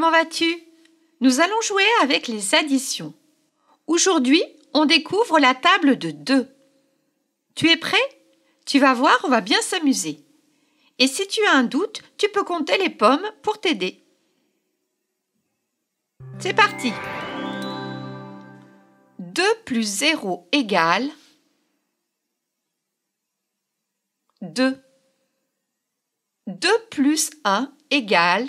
comment vas-tu Nous allons jouer avec les additions. Aujourd'hui, on découvre la table de 2. Tu es prêt Tu vas voir, on va bien s'amuser. Et si tu as un doute, tu peux compter les pommes pour t'aider. C'est parti 2 plus 0 égale 2. 2 plus 1 égale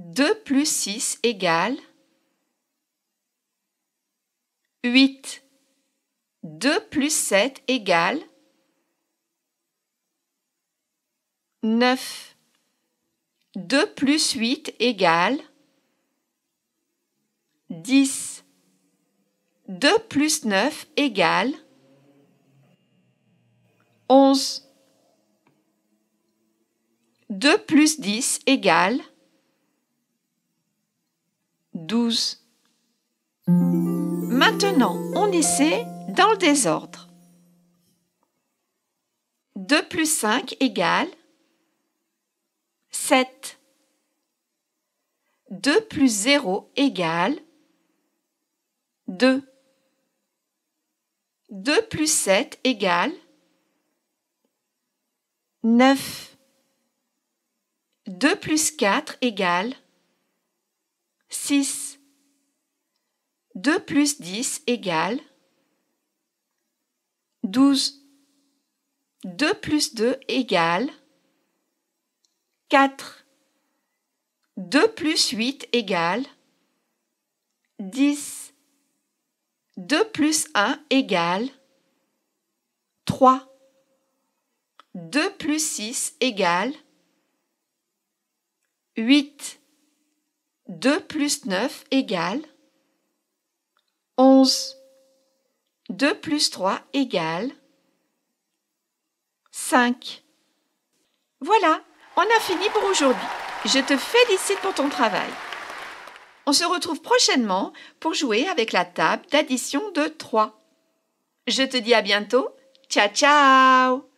2 plus 6 égale 8. 2 plus 7 égale 9. 2 plus 8 égale 10. 2 plus 9 égale 11. 2 plus 10 égale 12. Maintenant, on essaie dans le désordre. 2 plus 5 égale 7. 2 plus 0 égale 2. 2 plus 7 égale 9. 2 plus 4 égale 6. 2 plus 10 égale 12. 2 plus 2 égale 4. 2 plus 8 égale 10. 2 plus 1 égale 3. 2 plus 6 égale 8. 2 plus 9 égale 11. 2 plus 3 égale 5. Voilà, on a fini pour aujourd'hui. Je te félicite pour ton travail. On se retrouve prochainement pour jouer avec la table d'addition de 3. Je te dis à bientôt. Ciao, ciao